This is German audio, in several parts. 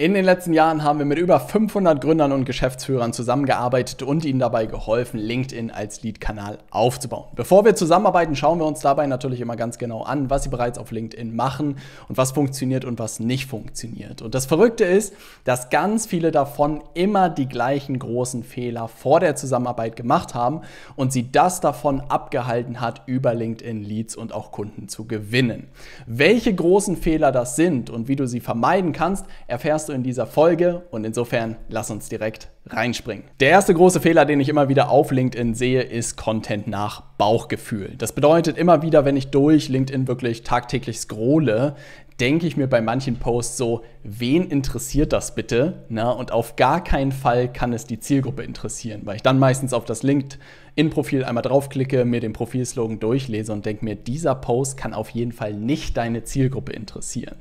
In den letzten Jahren haben wir mit über 500 Gründern und Geschäftsführern zusammengearbeitet und ihnen dabei geholfen, LinkedIn als Lead-Kanal aufzubauen. Bevor wir zusammenarbeiten, schauen wir uns dabei natürlich immer ganz genau an, was sie bereits auf LinkedIn machen und was funktioniert und was nicht funktioniert. Und das Verrückte ist, dass ganz viele davon immer die gleichen großen Fehler vor der Zusammenarbeit gemacht haben und sie das davon abgehalten hat, über LinkedIn Leads und auch Kunden zu gewinnen. Welche großen Fehler das sind und wie du sie vermeiden kannst, erfährst lernst in dieser Folge und insofern lass uns direkt reinspringen. Der erste große Fehler, den ich immer wieder auf LinkedIn sehe, ist Content nach Bauchgefühl. Das bedeutet immer wieder, wenn ich durch LinkedIn wirklich tagtäglich scrolle, denke ich mir bei manchen Posts so, wen interessiert das bitte? Na, und auf gar keinen Fall kann es die Zielgruppe interessieren, weil ich dann meistens auf das Link in Profil einmal draufklicke, mir den Profilslogan durchlese und denke mir, dieser Post kann auf jeden Fall nicht deine Zielgruppe interessieren.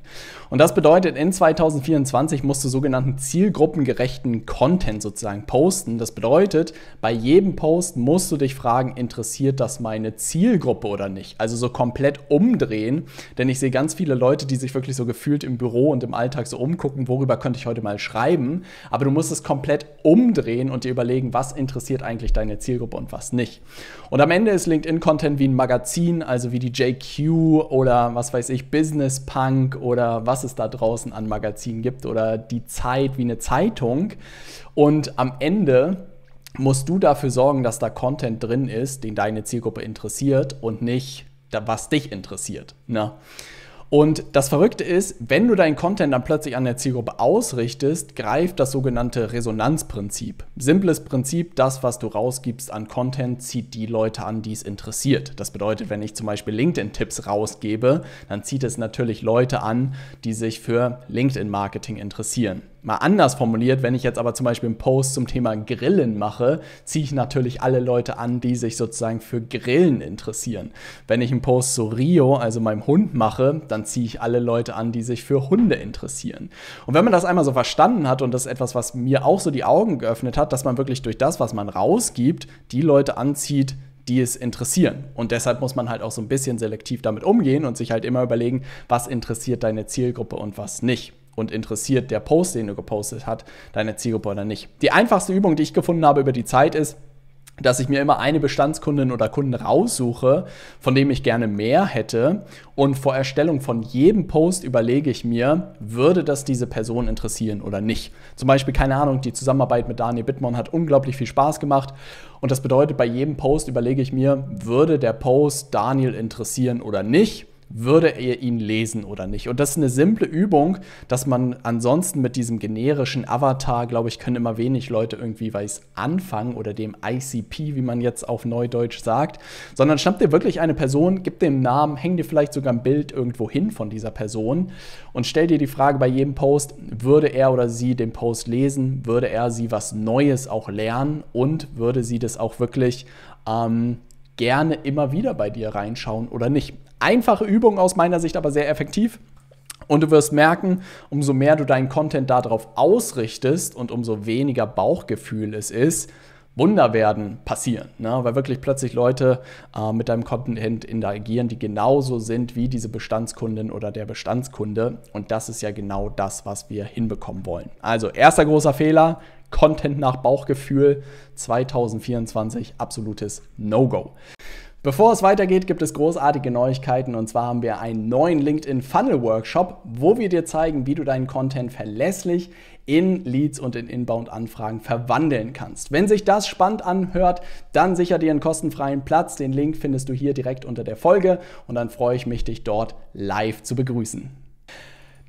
Und das bedeutet, in 2024 musst du sogenannten zielgruppengerechten Content sozusagen posten. Das bedeutet, bei jedem Post musst du dich fragen, interessiert das meine Zielgruppe oder nicht? Also so komplett umdrehen, denn ich sehe ganz viele Leute, die sich wirklich so gefühlt im Büro und im Alltag so umgucken, worüber könnte ich heute mal schreiben, aber du musst es komplett umdrehen und dir überlegen, was interessiert eigentlich deine Zielgruppe und was nicht. Und am Ende ist LinkedIn-Content wie ein Magazin, also wie die JQ oder was weiß ich, Business Punk oder was es da draußen an Magazinen gibt oder die Zeit wie eine Zeitung. Und am Ende musst du dafür sorgen, dass da Content drin ist, den deine Zielgruppe interessiert und nicht, was dich interessiert. Ne? Und das Verrückte ist, wenn du deinen Content dann plötzlich an der Zielgruppe ausrichtest, greift das sogenannte Resonanzprinzip. Simples Prinzip, das, was du rausgibst an Content, zieht die Leute an, die es interessiert. Das bedeutet, wenn ich zum Beispiel LinkedIn-Tipps rausgebe, dann zieht es natürlich Leute an, die sich für LinkedIn-Marketing interessieren mal anders formuliert, wenn ich jetzt aber zum Beispiel einen Post zum Thema Grillen mache, ziehe ich natürlich alle Leute an, die sich sozusagen für Grillen interessieren. Wenn ich einen Post zu Rio, also meinem Hund, mache, dann ziehe ich alle Leute an, die sich für Hunde interessieren. Und wenn man das einmal so verstanden hat, und das ist etwas, was mir auch so die Augen geöffnet hat, dass man wirklich durch das, was man rausgibt, die Leute anzieht, die es interessieren. Und deshalb muss man halt auch so ein bisschen selektiv damit umgehen und sich halt immer überlegen, was interessiert deine Zielgruppe und was nicht und interessiert der Post, den du gepostet hast, deine Zielgruppe oder nicht. Die einfachste Übung, die ich gefunden habe über die Zeit ist, dass ich mir immer eine Bestandskundin oder Kunden raussuche, von dem ich gerne mehr hätte. Und vor Erstellung von jedem Post überlege ich mir, würde das diese Person interessieren oder nicht. Zum Beispiel, keine Ahnung, die Zusammenarbeit mit Daniel Bittmann hat unglaublich viel Spaß gemacht. Und das bedeutet, bei jedem Post überlege ich mir, würde der Post Daniel interessieren oder nicht würde er ihn lesen oder nicht. Und das ist eine simple Übung, dass man ansonsten mit diesem generischen Avatar, glaube ich, können immer wenig Leute irgendwie weiß anfangen oder dem ICP, wie man jetzt auf Neudeutsch sagt, sondern schnappt dir wirklich eine Person, gib dem Namen, häng dir vielleicht sogar ein Bild irgendwo hin von dieser Person und stell dir die Frage bei jedem Post, würde er oder sie den Post lesen, würde er sie was Neues auch lernen und würde sie das auch wirklich ähm, gerne immer wieder bei dir reinschauen oder nicht. Einfache Übung aus meiner Sicht, aber sehr effektiv. Und du wirst merken, umso mehr du deinen Content darauf ausrichtest und umso weniger Bauchgefühl es ist, Wunder werden passieren, ne? weil wirklich plötzlich Leute äh, mit deinem Content interagieren, die genauso sind wie diese Bestandskundin oder der Bestandskunde. Und das ist ja genau das, was wir hinbekommen wollen. Also erster großer Fehler, Content nach Bauchgefühl 2024, absolutes No-Go. Bevor es weitergeht, gibt es großartige Neuigkeiten und zwar haben wir einen neuen LinkedIn Funnel Workshop, wo wir dir zeigen, wie du deinen Content verlässlich in Leads und in Inbound-Anfragen verwandeln kannst. Wenn sich das spannend anhört, dann sicher dir einen kostenfreien Platz. Den Link findest du hier direkt unter der Folge und dann freue ich mich, dich dort live zu begrüßen.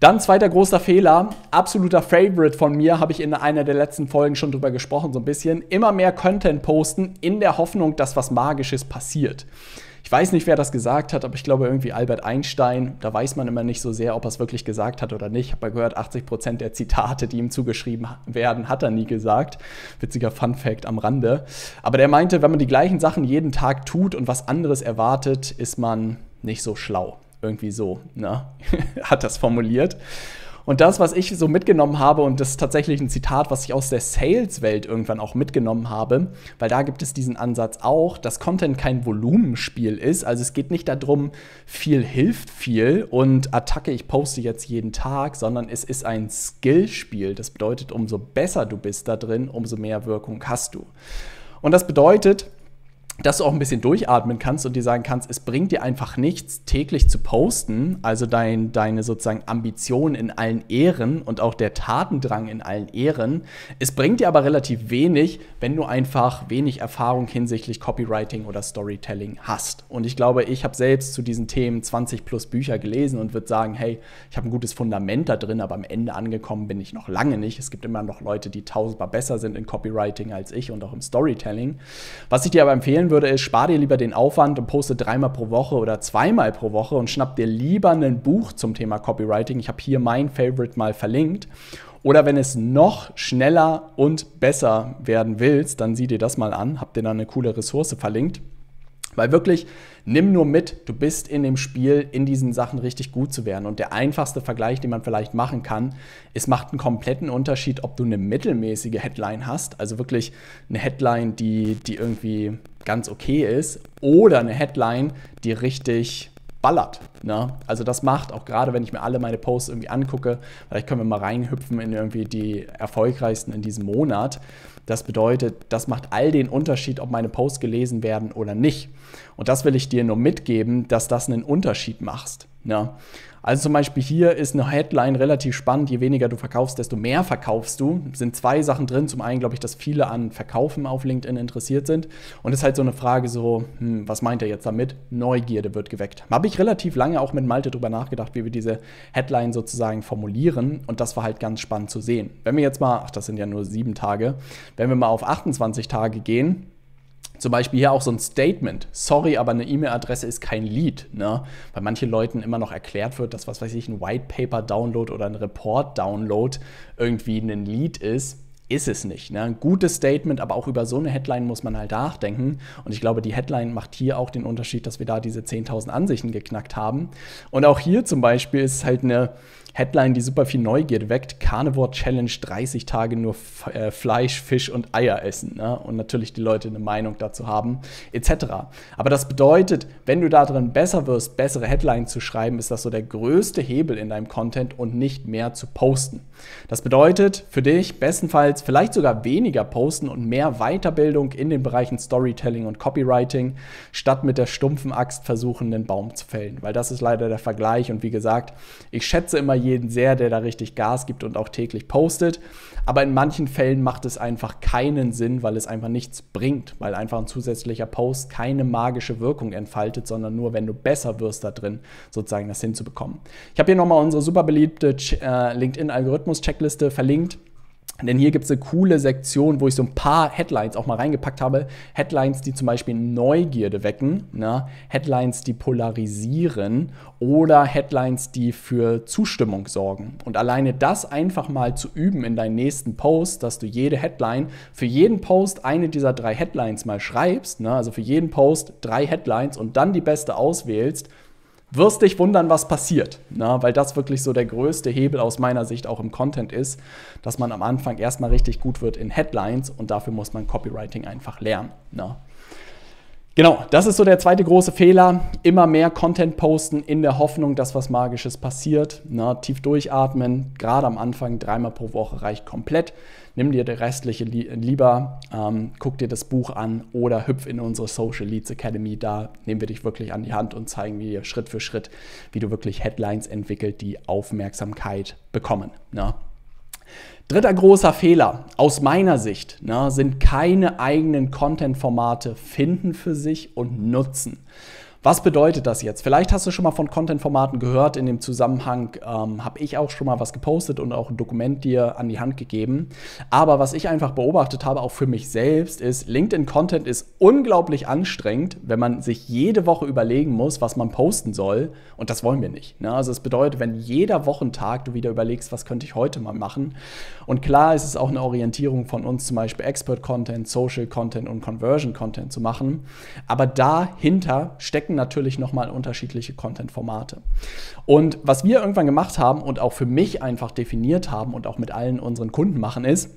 Dann zweiter großer Fehler, absoluter Favorite von mir, habe ich in einer der letzten Folgen schon drüber gesprochen, so ein bisschen. Immer mehr Content posten in der Hoffnung, dass was Magisches passiert. Ich weiß nicht, wer das gesagt hat, aber ich glaube irgendwie Albert Einstein. Da weiß man immer nicht so sehr, ob er es wirklich gesagt hat oder nicht. Ich habe gehört, 80 der Zitate, die ihm zugeschrieben werden, hat er nie gesagt. Witziger Fun Fact am Rande. Aber der meinte, wenn man die gleichen Sachen jeden Tag tut und was anderes erwartet, ist man nicht so schlau irgendwie so na, ne, hat das formuliert. Und das, was ich so mitgenommen habe, und das ist tatsächlich ein Zitat, was ich aus der Sales-Welt irgendwann auch mitgenommen habe, weil da gibt es diesen Ansatz auch, dass Content kein Volumenspiel ist. Also es geht nicht darum, viel hilft viel und Attacke, ich poste jetzt jeden Tag, sondern es ist ein Skillspiel. Das bedeutet, umso besser du bist da drin, umso mehr Wirkung hast du. Und das bedeutet, dass du auch ein bisschen durchatmen kannst und dir sagen kannst, es bringt dir einfach nichts, täglich zu posten, also dein, deine sozusagen Ambition in allen Ehren und auch der Tatendrang in allen Ehren. Es bringt dir aber relativ wenig, wenn du einfach wenig Erfahrung hinsichtlich Copywriting oder Storytelling hast. Und ich glaube, ich habe selbst zu diesen Themen 20 plus Bücher gelesen und würde sagen, hey, ich habe ein gutes Fundament da drin, aber am Ende angekommen bin ich noch lange nicht. Es gibt immer noch Leute, die tausendmal besser sind in Copywriting als ich und auch im Storytelling. Was ich dir aber empfehlen würde, ist, spar dir lieber den Aufwand und poste dreimal pro Woche oder zweimal pro Woche und schnapp dir lieber ein Buch zum Thema Copywriting. Ich habe hier mein Favorite mal verlinkt. Oder wenn es noch schneller und besser werden willst, dann sieh dir das mal an. Habt ihr da eine coole Ressource verlinkt? Weil wirklich, nimm nur mit, du bist in dem Spiel, in diesen Sachen richtig gut zu werden. Und der einfachste Vergleich, den man vielleicht machen kann, es macht einen kompletten Unterschied, ob du eine mittelmäßige Headline hast, also wirklich eine Headline, die, die irgendwie ganz okay ist, oder eine Headline, die richtig ballert. Ne? Also das macht auch gerade, wenn ich mir alle meine Posts irgendwie angucke, vielleicht können wir mal reinhüpfen in irgendwie die erfolgreichsten in diesem Monat. Das bedeutet, das macht all den Unterschied, ob meine Posts gelesen werden oder nicht. Und das will ich dir nur mitgeben, dass das einen Unterschied macht. Ne? Also zum Beispiel hier ist eine Headline relativ spannend. Je weniger du verkaufst, desto mehr verkaufst du. Sind zwei Sachen drin. Zum einen glaube ich, dass viele an Verkaufen auf LinkedIn interessiert sind. Und es ist halt so eine Frage so, hm, was meint er jetzt damit? Neugierde wird geweckt. Habe ich relativ lange auch mit Malte drüber nachgedacht, wie wir diese Headline sozusagen formulieren. Und das war halt ganz spannend zu sehen. Wenn wir jetzt mal, ach, das sind ja nur sieben Tage, wenn wir mal auf 28 Tage gehen, zum Beispiel hier auch so ein Statement. Sorry, aber eine E-Mail-Adresse ist kein Lead. Ne? Weil manchen Leuten immer noch erklärt wird, dass, was weiß ich, ein White Paper-Download oder ein Report-Download irgendwie ein Lead ist ist es nicht. Ne? Ein gutes Statement, aber auch über so eine Headline muss man halt nachdenken. Und ich glaube, die Headline macht hier auch den Unterschied, dass wir da diese 10.000 Ansichten geknackt haben. Und auch hier zum Beispiel ist halt eine Headline, die super viel Neugierde weckt. Carnivore Challenge 30 Tage nur äh, Fleisch, Fisch und Eier essen. Ne? Und natürlich die Leute eine Meinung dazu haben, etc. Aber das bedeutet, wenn du darin besser wirst, bessere Headlines zu schreiben, ist das so der größte Hebel in deinem Content und nicht mehr zu posten. Das bedeutet für dich bestenfalls Inhalts, vielleicht sogar weniger posten und mehr Weiterbildung in den Bereichen Storytelling und Copywriting, statt mit der stumpfen Axt versuchen, den Baum zu fällen. Weil das ist leider der Vergleich. Und wie gesagt, ich schätze immer jeden sehr, der da richtig Gas gibt und auch täglich postet. Aber in manchen Fällen macht es einfach keinen Sinn, weil es einfach nichts bringt, weil einfach ein zusätzlicher Post keine magische Wirkung entfaltet, sondern nur, wenn du besser wirst da drin, sozusagen das hinzubekommen. Ich habe hier nochmal unsere super beliebte äh, LinkedIn-Algorithmus-Checkliste verlinkt. Denn hier gibt es eine coole Sektion, wo ich so ein paar Headlines auch mal reingepackt habe. Headlines, die zum Beispiel Neugierde wecken, ne? Headlines, die polarisieren oder Headlines, die für Zustimmung sorgen. Und alleine das einfach mal zu üben in deinen nächsten Post, dass du jede Headline, für jeden Post eine dieser drei Headlines mal schreibst, ne? also für jeden Post drei Headlines und dann die beste auswählst wirst dich wundern, was passiert. Na, ne? weil das wirklich so der größte Hebel aus meiner Sicht auch im Content ist, dass man am Anfang erstmal richtig gut wird in Headlines und dafür muss man Copywriting einfach lernen. Na. Ne? Genau, das ist so der zweite große Fehler. Immer mehr Content posten in der Hoffnung, dass was Magisches passiert. Na, ne? tief durchatmen, gerade am Anfang dreimal pro Woche reicht komplett nimm dir die restliche lieber, ähm, guck dir das Buch an oder hüpf in unsere Social Leads Academy. Da nehmen wir dich wirklich an die Hand und zeigen dir Schritt für Schritt, wie du wirklich Headlines entwickelt, die Aufmerksamkeit bekommen. Ne? Dritter großer Fehler aus meiner Sicht ne, sind keine eigenen Content-Formate finden für sich und nutzen. Was bedeutet das jetzt? Vielleicht hast du schon mal von Content-Formaten gehört. In dem Zusammenhang ähm, habe ich auch schon mal was gepostet und auch ein Dokument dir an die Hand gegeben. Aber was ich einfach beobachtet habe, auch für mich selbst, ist, LinkedIn-Content ist unglaublich anstrengend, wenn man sich jede Woche überlegen muss, was man posten soll. Und das wollen wir nicht. Ne? Also es bedeutet, wenn jeder Wochentag du wieder überlegst, was könnte ich heute mal machen. Und klar ist es auch eine Orientierung von uns, zum Beispiel Expert-Content, Social-Content und Conversion-Content zu machen. Aber dahinter steckt stecken natürlich nochmal unterschiedliche Content-Formate. Und was wir irgendwann gemacht haben und auch für mich einfach definiert haben und auch mit allen unseren Kunden machen, ist,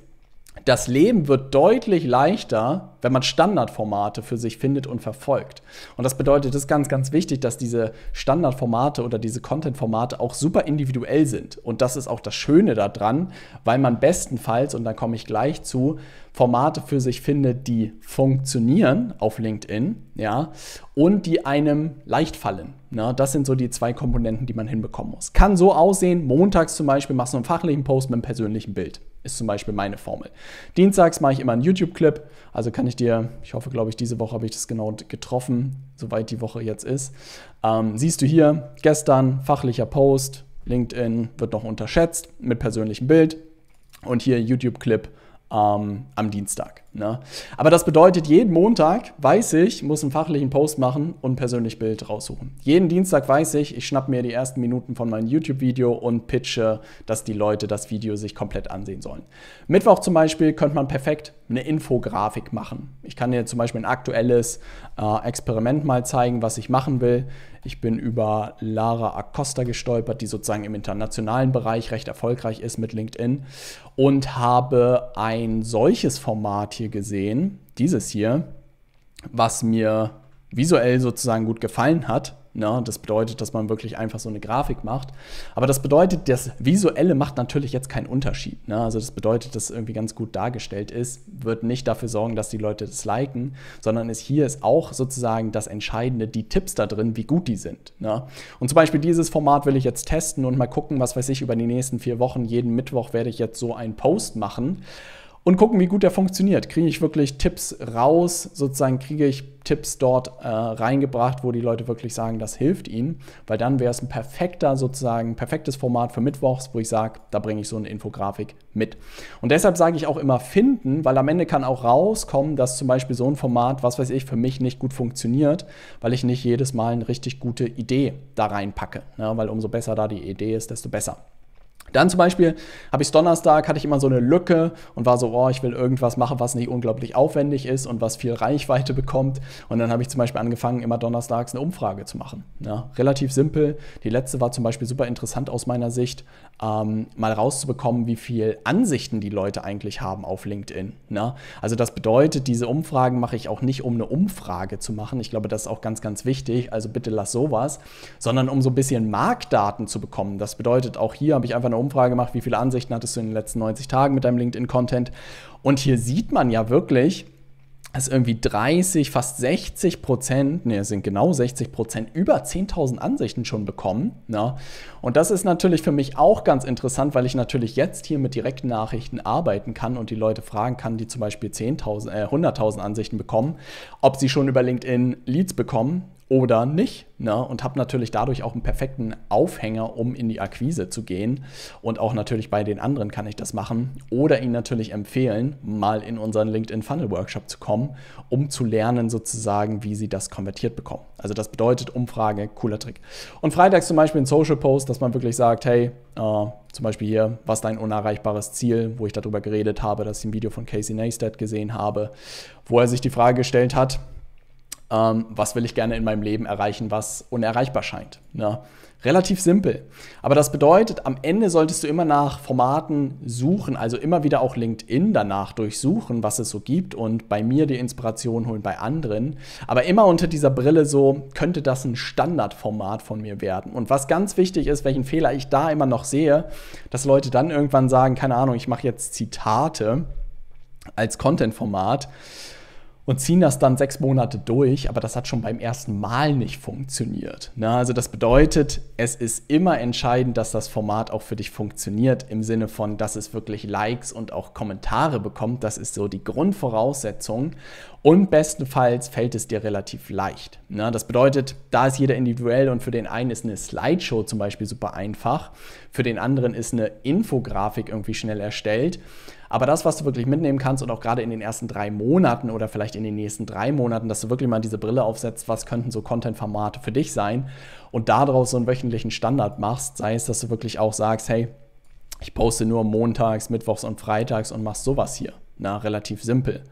das Leben wird deutlich leichter, wenn man Standardformate für sich findet und verfolgt. Und das bedeutet, es ist ganz, ganz wichtig, dass diese Standardformate oder diese Contentformate auch super individuell sind. Und das ist auch das Schöne daran, weil man bestenfalls, und da komme ich gleich zu, Formate für sich findet, die funktionieren auf LinkedIn, ja, und die einem leicht fallen. Na, ne? das sind so die zwei Komponenten, die man hinbekommen muss. Kann so aussehen, montags zum Beispiel machst du einen fachlichen Post mit einem persönlichen Bild ist zum Beispiel meine Formel. Dienstags mache ich immer einen YouTube-Clip, also kann ich dir, ich hoffe, glaube ich, diese Woche habe ich das genau getroffen, soweit die Woche jetzt ist. Ähm, siehst du hier, gestern fachlicher Post, LinkedIn wird noch unterschätzt mit persönlichem Bild und hier YouTube-Clip ähm, am Dienstag. Ne? Aber das bedeutet, jeden Montag weiß ich, muss einen fachlichen Post machen und persönlich Bild raussuchen. Jeden Dienstag weiß ich, ich schnapp mir die ersten Minuten von meinem YouTube-Video und pitche, dass die Leute das Video sich komplett ansehen sollen. Mittwoch zum Beispiel könnte man perfekt eine Infografik machen. Ich kann dir zum Beispiel ein aktuelles äh, Experiment mal zeigen, was ich machen will. Ich bin über Lara Acosta gestolpert, die sozusagen im internationalen Bereich recht erfolgreich ist mit LinkedIn und habe ein solches Format hier gesehen, dieses hier, was mir visuell sozusagen gut gefallen hat na, ne? das bedeutet, dass man wirklich einfach so eine Grafik macht. Aber das bedeutet, das Visuelle macht natürlich jetzt keinen Unterschied. Ne? Also das bedeutet, dass irgendwie ganz gut dargestellt ist, wird nicht dafür sorgen, dass die Leute das liken, sondern ist hier ist auch sozusagen das Entscheidende, die Tipps da drin, wie gut die sind. Ne? Und zum Beispiel dieses Format will ich jetzt testen und mal gucken, was weiß ich, über die nächsten vier Wochen, jeden Mittwoch werde ich jetzt so einen Post machen und gucken, wie gut der funktioniert. Kriege ich wirklich Tipps raus, sozusagen kriege ich Tipps dort äh, reingebracht, wo die Leute wirklich sagen, das hilft ihnen, weil dann wäre es ein perfekter, sozusagen, perfektes Format für Mittwochs, wo ich sage, da bringe ich so eine Infografik mit. Und deshalb sage ich auch immer finden, weil am Ende kann auch rauskommen, dass zum Beispiel so ein Format, was weiß ich, für mich nicht gut funktioniert, weil ich nicht jedes Mal eine richtig gute Idee da reinpacke. Ne? Weil umso besser da die Idee ist, desto besser. Dann zum Beispiel habe ich Donnerstag, hatte ich immer so eine Lücke und war so, oh, ich will irgendwas machen, was nicht unglaublich aufwendig ist und was viel Reichweite bekommt. Und dann habe ich zum Beispiel angefangen, immer donnerstags eine Umfrage zu machen. Ja, relativ simpel. Die letzte war zum Beispiel super interessant aus meiner Sicht, ähm, mal rauszubekommen, wie viel Ansichten die Leute eigentlich haben auf LinkedIn. Ne? Also das bedeutet, diese Umfragen mache ich auch nicht, um eine Umfrage zu machen. Ich glaube, das ist auch ganz, ganz wichtig. Also bitte lass sowas, sondern um so ein bisschen Marktdaten zu bekommen. Das bedeutet, auch hier habe ich einfach eine Umfrage gemacht, wie viele Ansichten hattest du in den letzten 90 Tagen mit deinem LinkedIn-Content. Und hier sieht man ja wirklich, dass irgendwie 30, fast 60 Prozent, ne, es sind genau 60 Prozent, über 10.000 Ansichten schon bekommen. Ne? Und das ist natürlich für mich auch ganz interessant, weil ich natürlich jetzt hier mit direkten Nachrichten arbeiten kann und die Leute fragen kann, die zum Beispiel 10.000, äh, 100.000 Ansichten bekommen, ob sie schon über LinkedIn Leads bekommen oder nicht. Ne? Und habe natürlich dadurch auch einen perfekten Aufhänger, um in die Akquise zu gehen. Und auch natürlich bei den anderen kann ich das machen. Oder ihnen natürlich empfehlen, mal in unseren LinkedIn Funnel Workshop zu kommen, um zu lernen sozusagen, wie sie das konvertiert bekommen. Also das bedeutet Umfrage, cooler Trick. Und freitags zum Beispiel ein Social Post, dass man wirklich sagt, hey, äh, zum Beispiel hier, was dein unerreichbares Ziel, wo ich darüber geredet habe, dass ich ein Video von Casey Neistat gesehen habe, wo er sich die Frage gestellt hat, ähm, was will ich gerne in meinem Leben erreichen, was unerreichbar scheint. Ne? Relativ simpel. Aber das bedeutet, am Ende solltest du immer nach Formaten suchen, also immer wieder auch LinkedIn danach durchsuchen, was es so gibt und bei mir die Inspiration holen, bei anderen. Aber immer unter dieser Brille so, könnte das ein Standardformat von mir werden? Und was ganz wichtig ist, welchen Fehler ich da immer noch sehe, dass Leute dann irgendwann sagen, keine Ahnung, ich mache jetzt Zitate als Content-Format und ziehen das dann sechs Monate durch, aber das hat schon beim ersten Mal nicht funktioniert. Na, ne? also das bedeutet, es ist immer entscheidend, dass das Format auch für dich funktioniert, im Sinne von, dass es wirklich Likes und auch Kommentare bekommt. Das ist so die Grundvoraussetzung. Und bestenfalls fällt es dir relativ leicht. Na, ne? das bedeutet, da ist jeder individuell und für den einen ist eine Slideshow zum Beispiel super einfach, für den anderen ist eine Infografik irgendwie schnell erstellt. Aber das, was du wirklich mitnehmen kannst und auch gerade in den ersten drei Monaten oder vielleicht in den nächsten drei Monaten, dass du wirklich mal diese Brille aufsetzt, was könnten so Content-Formate für dich sein und daraus so einen wöchentlichen Standard machst, sei es, dass du wirklich auch sagst, hey, ich poste nur montags, mittwochs und freitags und machst sowas hier. Na, relativ simpel.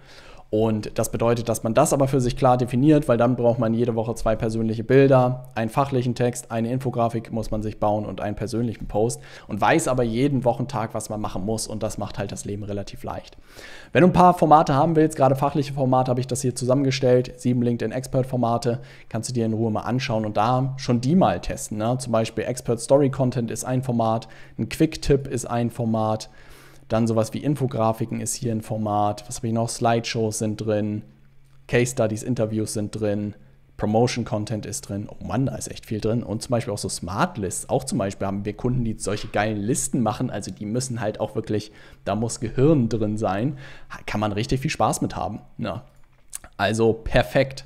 Und das bedeutet, dass man das aber für sich klar definiert, weil dann braucht man jede Woche zwei persönliche Bilder, einen fachlichen Text, eine Infografik muss man sich bauen und einen persönlichen Post und weiß aber jeden Wochentag, was man machen muss und das macht halt das Leben relativ leicht. Wenn du ein paar Formate haben willst, gerade fachliche Formate habe ich das hier zusammengestellt, sieben LinkedIn Expert Formate, kannst du dir in Ruhe mal anschauen und da schon die mal testen. Ne? Zum Beispiel Expert Story Content ist ein Format, ein Quick Tip ist ein Format. Dann sowas wie Infografiken ist hier ein Format. Was habe ich noch? Slideshows sind drin. Case Studies, Interviews sind drin. Promotion-Content ist drin. Oh Mann, da ist echt viel drin. Und zum Beispiel auch so Smart Lists. Auch zum Beispiel haben wir Kunden, die solche geilen Listen machen. Also die müssen halt auch wirklich, da muss Gehirn drin sein. Kann man richtig viel Spaß mit haben. Ja. Also perfekt.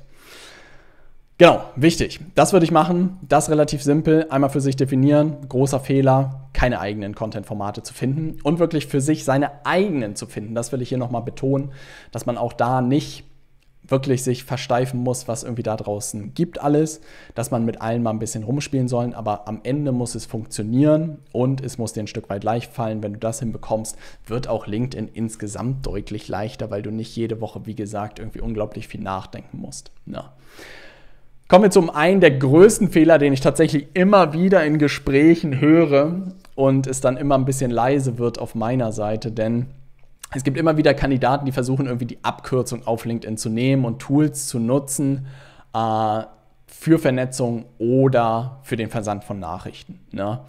Genau, wichtig. Das würde ich machen. Das relativ simpel. Einmal für sich definieren. Großer Fehler keine eigenen Content-Formate zu finden und wirklich für sich seine eigenen zu finden. Das will ich hier nochmal betonen, dass man auch da nicht wirklich sich versteifen muss, was irgendwie da draußen gibt alles, dass man mit allen mal ein bisschen rumspielen soll, aber am Ende muss es funktionieren und es muss dir ein Stück weit leicht fallen. Wenn du das hinbekommst, wird auch LinkedIn insgesamt deutlich leichter, weil du nicht jede Woche, wie gesagt, irgendwie unglaublich viel nachdenken musst. Ja. Kommen wir zum einen der größten Fehler, den ich tatsächlich immer wieder in Gesprächen höre und es dann immer ein bisschen leise wird auf meiner Seite, denn es gibt immer wieder Kandidaten, die versuchen irgendwie die Abkürzung auf LinkedIn zu nehmen und Tools zu nutzen äh, für Vernetzung oder für den Versand von Nachrichten. Ne?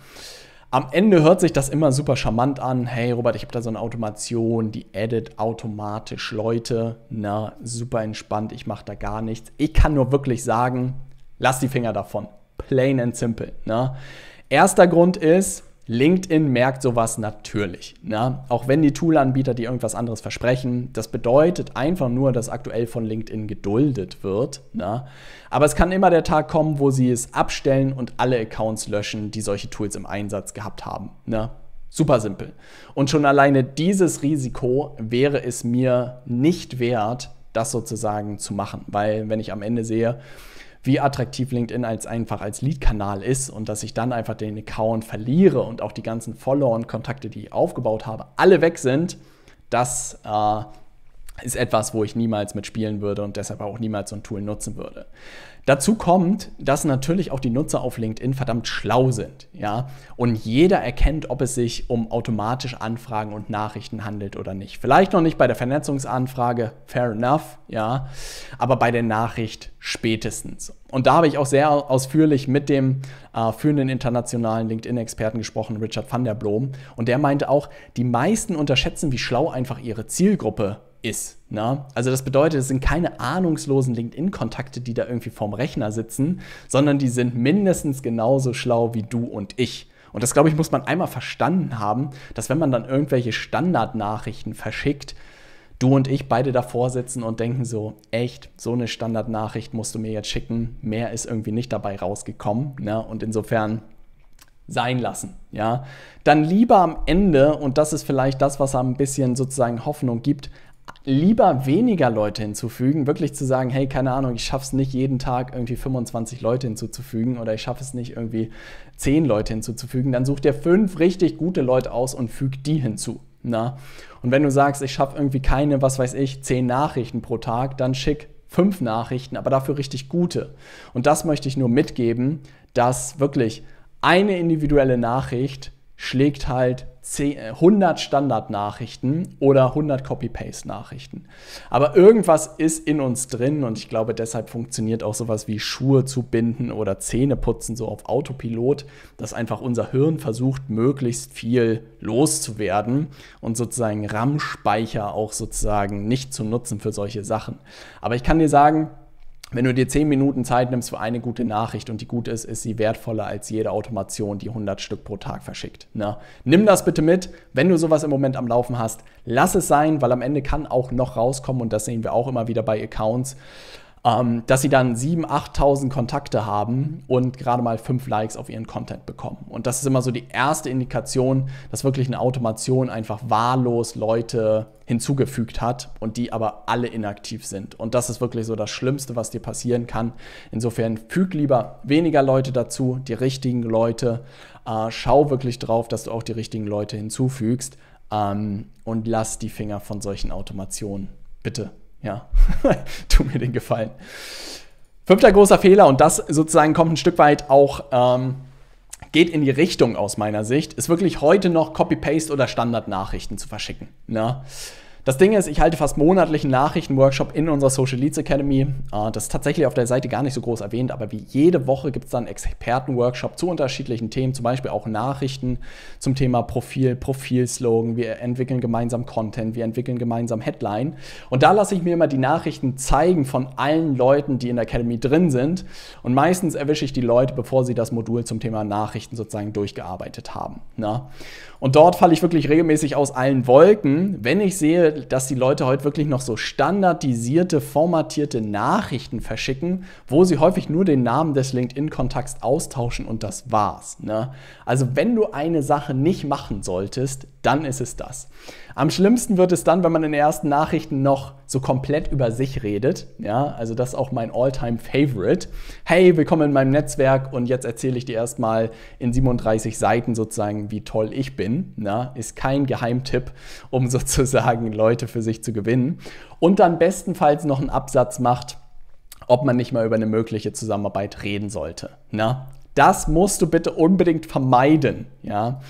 Am Ende hört sich das immer super charmant an. Hey Robert, ich habe da so eine Automation, die edit automatisch Leute. Na, ne? super entspannt, ich mache da gar nichts. Ich kann nur wirklich sagen, lass die Finger davon. Plain and simple. Ne? Erster Grund ist, LinkedIn merkt sowas natürlich. Ne? Auch wenn die Toolanbieter dir irgendwas anderes versprechen, das bedeutet einfach nur, dass aktuell von LinkedIn geduldet wird. Ne? Aber es kann immer der Tag kommen, wo sie es abstellen und alle Accounts löschen, die solche Tools im Einsatz gehabt haben. Ne? Super simpel. Und schon alleine dieses Risiko wäre es mir nicht wert, das sozusagen zu machen, weil wenn ich am Ende sehe, wie attraktiv LinkedIn als einfach als Lead-Kanal ist und dass ich dann einfach den Account verliere und auch die ganzen Follower und Kontakte, die ich aufgebaut habe, alle weg sind, das äh, ist etwas, wo ich niemals mitspielen würde und deshalb auch niemals so ein Tool nutzen würde. Dazu kommt, dass natürlich auch die Nutzer auf LinkedIn verdammt schlau sind, ja, und jeder erkennt, ob es sich um automatisch Anfragen und Nachrichten handelt oder nicht. Vielleicht noch nicht bei der Vernetzungsanfrage, fair enough, ja, aber bei der Nachricht spätestens. Und da habe ich auch sehr ausführlich mit dem äh, führenden internationalen LinkedIn-Experten gesprochen, Richard van der Blom, und der meinte auch, die meisten unterschätzen, wie schlau einfach ihre Zielgruppe ist. Na? Ne? Also das bedeutet, es sind keine ahnungslosen LinkedIn-Kontakte, die da irgendwie vorm Rechner sitzen, sondern die sind mindestens genauso schlau wie du und ich. Und das, glaube ich, muss man einmal verstanden haben, dass wenn man dann irgendwelche Standardnachrichten verschickt, du und ich beide davor sitzen und denken so, echt, so eine Standardnachricht musst du mir jetzt schicken. Mehr ist irgendwie nicht dabei rausgekommen. Ne? Und insofern sein lassen, ja. Dann lieber am Ende, und das ist vielleicht das, was einem ein bisschen sozusagen Hoffnung gibt, lieber weniger Leute hinzufügen, wirklich zu sagen, hey, keine Ahnung, ich schaffe es nicht jeden Tag irgendwie 25 Leute hinzuzufügen oder ich schaffe es nicht irgendwie 10 Leute hinzuzufügen, dann such dir fünf richtig gute Leute aus und füg die hinzu. Na? Und wenn du sagst, ich schaffe irgendwie keine, was weiß ich, 10 Nachrichten pro Tag, dann schick fünf Nachrichten, aber dafür richtig gute. Und das möchte ich nur mitgeben, dass wirklich eine individuelle Nachricht schlägt halt 10, 100 äh, Standardnachrichten oder 100 Copy-Paste-Nachrichten. Aber irgendwas ist in uns drin und ich glaube, deshalb funktioniert auch sowas wie Schuhe zu binden oder Zähne putzen so auf Autopilot, dass einfach unser Hirn versucht, möglichst viel loszuwerden und sozusagen RAM-Speicher auch sozusagen nicht zu nutzen für solche Sachen. Aber ich kann dir sagen, wenn du dir 10 Minuten Zeit nimmst für eine gute Nachricht und die gut ist, ist sie wertvoller als jede Automation, die 100 Stück pro Tag verschickt. Na, ne? nimm das bitte mit, wenn du sowas im Moment am Laufen hast. Lass es sein, weil am Ende kann auch noch rauskommen und das sehen wir auch immer wieder bei Accounts ähm, dass sie dann 7.000, 8.000 Kontakte haben und gerade mal 5 Likes auf ihren Content bekommen. Und das ist immer so die erste Indikation, dass wirklich eine Automation einfach wahllos Leute hinzugefügt hat und die aber alle inaktiv sind. Und das ist wirklich so das Schlimmste, was dir passieren kann. Insofern füg lieber weniger Leute dazu, die richtigen Leute. Äh, schau wirklich drauf, dass du auch die richtigen Leute hinzufügst ähm, und lass die Finger von solchen Automationen. Bitte ja, tu mir den Gefallen. Fünfter großer Fehler, und das sozusagen kommt ein Stück weit auch, ähm, geht in die Richtung aus meiner Sicht, ist wirklich heute noch Copy-Paste oder Standard-Nachrichten zu verschicken. Ne? Das Ding ist, ich halte fast monatlichen Nachrichtenworkshop in unserer Social Leads Academy. Ah, das ist tatsächlich auf der Seite gar nicht so groß erwähnt, aber wie jede Woche gibt es dann Expertenworkshop zu unterschiedlichen Themen, zum Beispiel auch Nachrichten zum Thema Profil, Profilslogan. Wir entwickeln gemeinsam Content, wir entwickeln gemeinsam Headline. Und da lasse ich mir immer die Nachrichten zeigen von allen Leuten, die in der Academy drin sind. Und meistens erwische ich die Leute, bevor sie das Modul zum Thema Nachrichten sozusagen durchgearbeitet haben. Na? Ne? Und dort falle ich wirklich regelmäßig aus allen Wolken, wenn ich sehe, dass die Leute heute wirklich noch so standardisierte, formatierte Nachrichten verschicken, wo sie häufig nur den Namen des LinkedIn-Kontakts austauschen und das war's. Ne? Also wenn du eine Sache nicht machen solltest, dann ist es das. Am schlimmsten wird es dann, wenn man in den ersten Nachrichten noch so komplett über sich redet. Ja, also das ist auch mein Alltime favorite Hey, willkommen in meinem Netzwerk und jetzt erzähle ich dir erstmal in 37 Seiten sozusagen, wie toll ich bin. Na, ist kein Geheimtipp, um sozusagen Leute für sich zu gewinnen. Und dann bestenfalls noch einen Absatz macht, ob man nicht mal über eine mögliche Zusammenarbeit reden sollte. Na, das musst du bitte unbedingt vermeiden. Ja.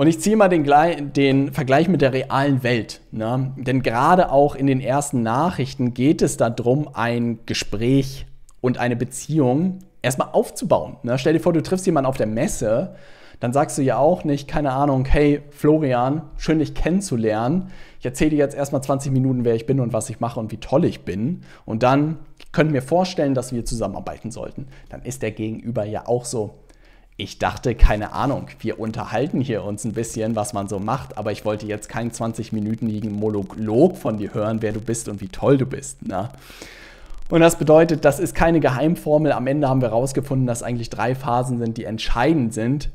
Und ich ziehe mal den, den, Vergleich mit der realen Welt. Ne? Denn gerade auch in den ersten Nachrichten geht es darum, ein Gespräch und eine Beziehung erstmal aufzubauen. Ne? Stell dir vor, du triffst jemanden auf der Messe, dann sagst du ja auch nicht, keine Ahnung, hey Florian, schön dich kennenzulernen. Ich erzähle dir jetzt erstmal 20 Minuten, wer ich bin und was ich mache und wie toll ich bin. Und dann könnten wir vorstellen, dass wir zusammenarbeiten sollten. Dann ist der Gegenüber ja auch so, ich dachte, keine Ahnung, wir unterhalten hier uns ein bisschen, was man so macht, aber ich wollte jetzt keinen 20-minütigen Monolog von dir hören, wer du bist und wie toll du bist. Na? Ne? Und das bedeutet, das ist keine Geheimformel. Am Ende haben wir herausgefunden, dass eigentlich drei Phasen sind, die entscheidend sind,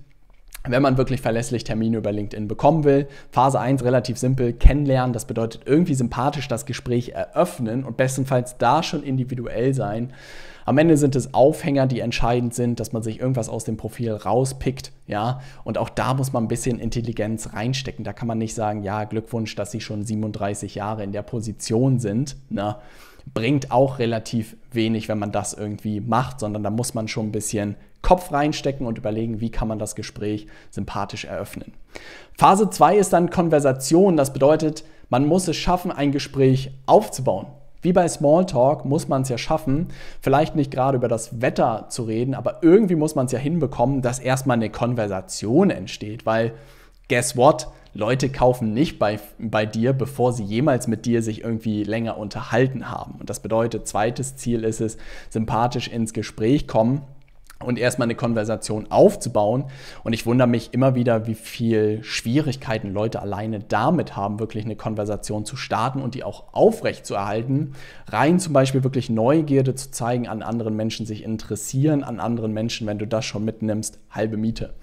wenn man wirklich verlässlich Termine über LinkedIn bekommen will. Phase 1 relativ simpel, kennenlernen, das bedeutet irgendwie sympathisch das Gespräch eröffnen und bestenfalls da schon individuell sein. Am Ende sind es Aufhänger, die entscheidend sind, dass man sich irgendwas aus dem Profil rauspickt, ja. Und auch da muss man ein bisschen Intelligenz reinstecken. Da kann man nicht sagen, ja, Glückwunsch, dass Sie schon 37 Jahre in der Position sind. Na, ne? bringt auch relativ wenig, wenn man das irgendwie macht, sondern da muss man schon ein bisschen Kopf reinstecken und überlegen, wie kann man das Gespräch sympathisch eröffnen. Phase 2 ist dann Konversation. Das bedeutet, man muss es schaffen, ein Gespräch aufzubauen. Wie bei Smalltalk muss man es ja schaffen, vielleicht nicht gerade über das Wetter zu reden, aber irgendwie muss man es ja hinbekommen, dass erstmal eine Konversation entsteht, weil guess what? Leute kaufen nicht bei, bei dir, bevor sie jemals mit dir sich irgendwie länger unterhalten haben. Und das bedeutet, zweites Ziel ist es, sympathisch ins Gespräch kommen und erstmal eine Konversation aufzubauen. Und ich wundere mich immer wieder, wie viel Schwierigkeiten Leute alleine damit haben, wirklich eine Konversation zu starten und die auch aufrecht zu erhalten. Rein zum Beispiel wirklich Neugierde zu zeigen, an anderen Menschen sich interessieren, an anderen Menschen, wenn du das schon mitnimmst, halbe Miete.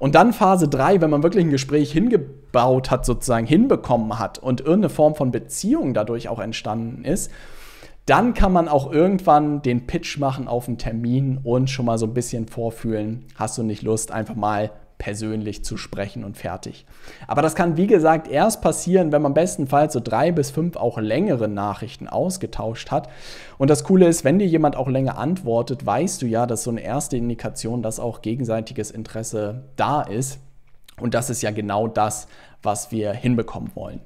Und dann Phase 3, wenn man wirklich ein Gespräch hingebaut hat, sozusagen hinbekommen hat und irgendeine Form von Beziehung dadurch auch entstanden ist, dann kann man auch irgendwann den Pitch machen auf einen Termin und schon mal so ein bisschen vorfühlen, hast du nicht Lust, einfach mal persönlich zu sprechen und fertig. Aber das kann, wie gesagt, erst passieren, wenn man bestenfalls so drei bis fünf auch längere Nachrichten ausgetauscht hat. Und das Coole ist, wenn dir jemand auch länger antwortet, weißt du ja, dass so eine erste Indikation, dass auch gegenseitiges Interesse da ist. Und das ist ja genau das, was wir hinbekommen wollen.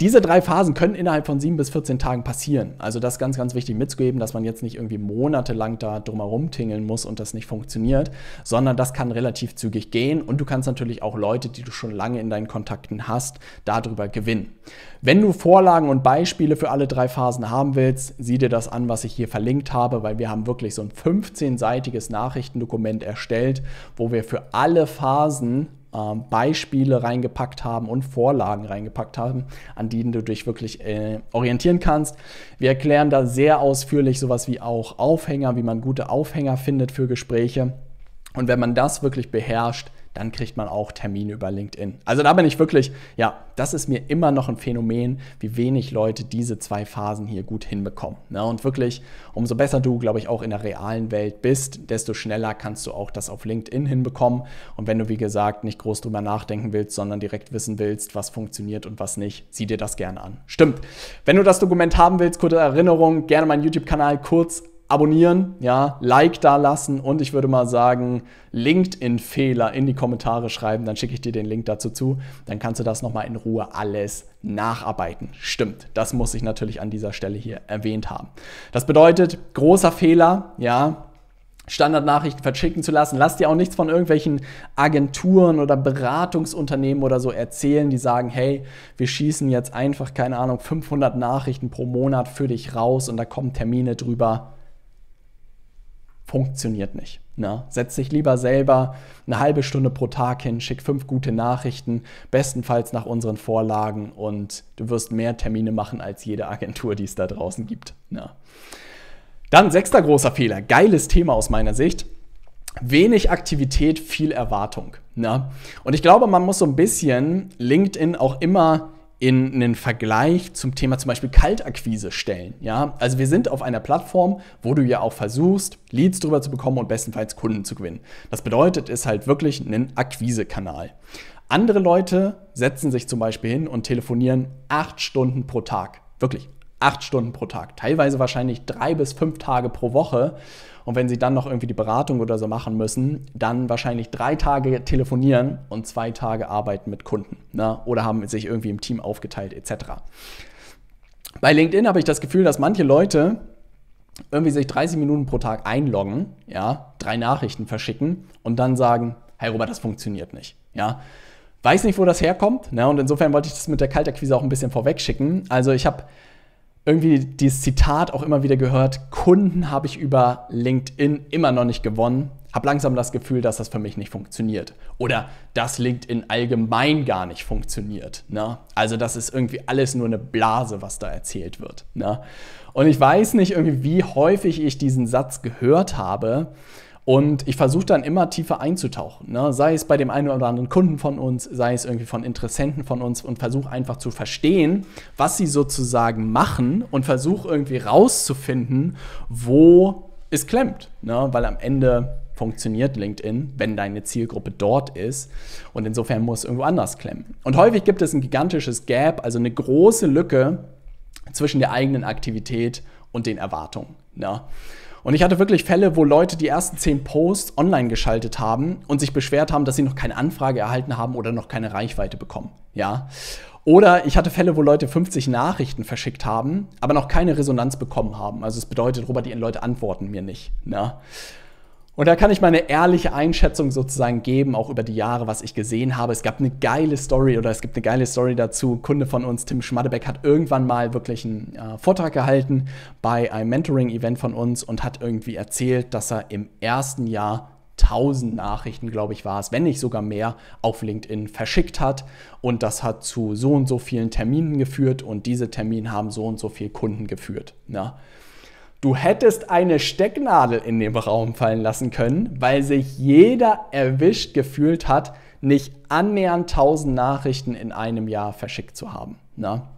Diese drei Phasen können innerhalb von sieben bis 14 Tagen passieren. Also das ist ganz, ganz wichtig mitzugeben, dass man jetzt nicht irgendwie monatelang da drumherum tingeln muss und das nicht funktioniert, sondern das kann relativ zügig gehen und du kannst natürlich auch Leute, die du schon lange in deinen Kontakten hast, darüber gewinnen. Wenn du Vorlagen und Beispiele für alle drei Phasen haben willst, sieh dir das an, was ich hier verlinkt habe, weil wir haben wirklich so ein 15-seitiges Nachrichtendokument erstellt, wo wir für alle Phasen ähm, Beispiele reingepackt haben und Vorlagen reingepackt haben, an denen du dich wirklich äh, orientieren kannst. Wir erklären da sehr ausführlich sowas wie auch Aufhänger, wie man gute Aufhänger findet für Gespräche. Und wenn man das wirklich beherrscht, dann kriegt man auch Termine über LinkedIn. Also da bin ich wirklich, ja, das ist mir immer noch ein Phänomen, wie wenig Leute diese zwei Phasen hier gut hinbekommen. Ne? Und wirklich, umso besser du, glaube ich, auch in der realen Welt bist, desto schneller kannst du auch das auf LinkedIn hinbekommen. Und wenn du, wie gesagt, nicht groß drüber nachdenken willst, sondern direkt wissen willst, was funktioniert und was nicht, sieh dir das gerne an. Stimmt. Wenn du das Dokument haben willst, kurze Erinnerung, gerne meinen YouTube-Kanal kurz abonnieren, ja, Like da lassen und ich würde mal sagen, LinkedIn-Fehler in die Kommentare schreiben, dann schicke ich dir den Link dazu zu. Dann kannst du das nochmal in Ruhe alles nacharbeiten. Stimmt, das muss ich natürlich an dieser Stelle hier erwähnt haben. Das bedeutet, großer Fehler, ja, Standardnachrichten verschicken zu lassen. Lass dir auch nichts von irgendwelchen Agenturen oder Beratungsunternehmen oder so erzählen, die sagen, hey, wir schießen jetzt einfach, keine Ahnung, 500 Nachrichten pro Monat für dich raus und da kommen Termine drüber funktioniert nicht. Ne? Setz dich lieber selber eine halbe Stunde pro Tag hin, schick fünf gute Nachrichten, bestenfalls nach unseren Vorlagen und du wirst mehr Termine machen als jede Agentur, die es da draußen gibt. Ne? Dann sechster großer Fehler, geiles Thema aus meiner Sicht. Wenig Aktivität, viel Erwartung. Ne? Und ich glaube, man muss so ein bisschen LinkedIn auch immer in einen Vergleich zum Thema zum Beispiel Kaltakquise stellen. Ja? Also wir sind auf einer Plattform, wo du ja auch versuchst, Leads drüber zu bekommen und bestenfalls Kunden zu gewinnen. Das bedeutet, es ist halt wirklich ein Akquisekanal. Andere Leute setzen sich zum Beispiel hin und telefonieren acht Stunden pro Tag. Wirklich acht Stunden pro Tag. Teilweise wahrscheinlich drei bis fünf Tage pro Woche und wenn sie dann noch irgendwie die Beratung oder so machen müssen, dann wahrscheinlich drei Tage telefonieren und zwei Tage arbeiten mit Kunden. Ne? Oder haben sich irgendwie im Team aufgeteilt etc. Bei LinkedIn habe ich das Gefühl, dass manche Leute irgendwie sich 30 Minuten pro Tag einloggen, ja, drei Nachrichten verschicken und dann sagen, hey Robert, das funktioniert nicht, ja. Weiß nicht, wo das herkommt, ne? und insofern wollte ich das mit der Kaltakquise auch ein bisschen vorwegschicken. Also ich habe irgendwie dieses Zitat auch immer wieder gehört, Kunden habe ich über LinkedIn immer noch nicht gewonnen. Habe langsam das Gefühl, dass das für mich nicht funktioniert. Oder dass LinkedIn allgemein gar nicht funktioniert. Ne? Also das ist irgendwie alles nur eine Blase, was da erzählt wird. Ne? Und ich weiß nicht irgendwie, wie häufig ich diesen Satz gehört habe. Und ich versuche dann immer tiefer einzutauchen, ne? sei es bei dem einen oder anderen Kunden von uns, sei es irgendwie von Interessenten von uns und versuche einfach zu verstehen, was sie sozusagen machen und versuche irgendwie rauszufinden, wo es klemmt. Ne? Weil am Ende funktioniert LinkedIn, wenn deine Zielgruppe dort ist. Und insofern muss irgendwo anders klemmen. Und häufig gibt es ein gigantisches Gap, also eine große Lücke zwischen der eigenen Aktivität und den Erwartungen. Ne? Und ich hatte wirklich Fälle, wo Leute die ersten zehn Posts online geschaltet haben und sich beschwert haben, dass sie noch keine Anfrage erhalten haben oder noch keine Reichweite bekommen. Ja. Oder ich hatte Fälle, wo Leute 50 Nachrichten verschickt haben, aber noch keine Resonanz bekommen haben. Also es bedeutet, Robert, die Leute antworten mir nicht. Ne? Und da kann ich meine ehrliche Einschätzung sozusagen geben, auch über die Jahre, was ich gesehen habe. Es gab eine geile Story oder es gibt eine geile Story dazu. Ein Kunde von uns, Tim Schmadebeck, hat irgendwann mal wirklich einen äh, Vortrag gehalten bei einem Mentoring-Event von uns und hat irgendwie erzählt, dass er im ersten Jahr 1000 Nachrichten, glaube ich, war es, wenn nicht sogar mehr, auf LinkedIn verschickt hat. Und das hat zu so und so vielen Terminen geführt und diese Termine haben so und so viele Kunden geführt. Ne? Du hättest eine Stecknadel in dem Raum fallen lassen können, weil sich jeder erwischt gefühlt hat, nicht annähernd 1000 Nachrichten in einem Jahr verschickt zu haben. Na?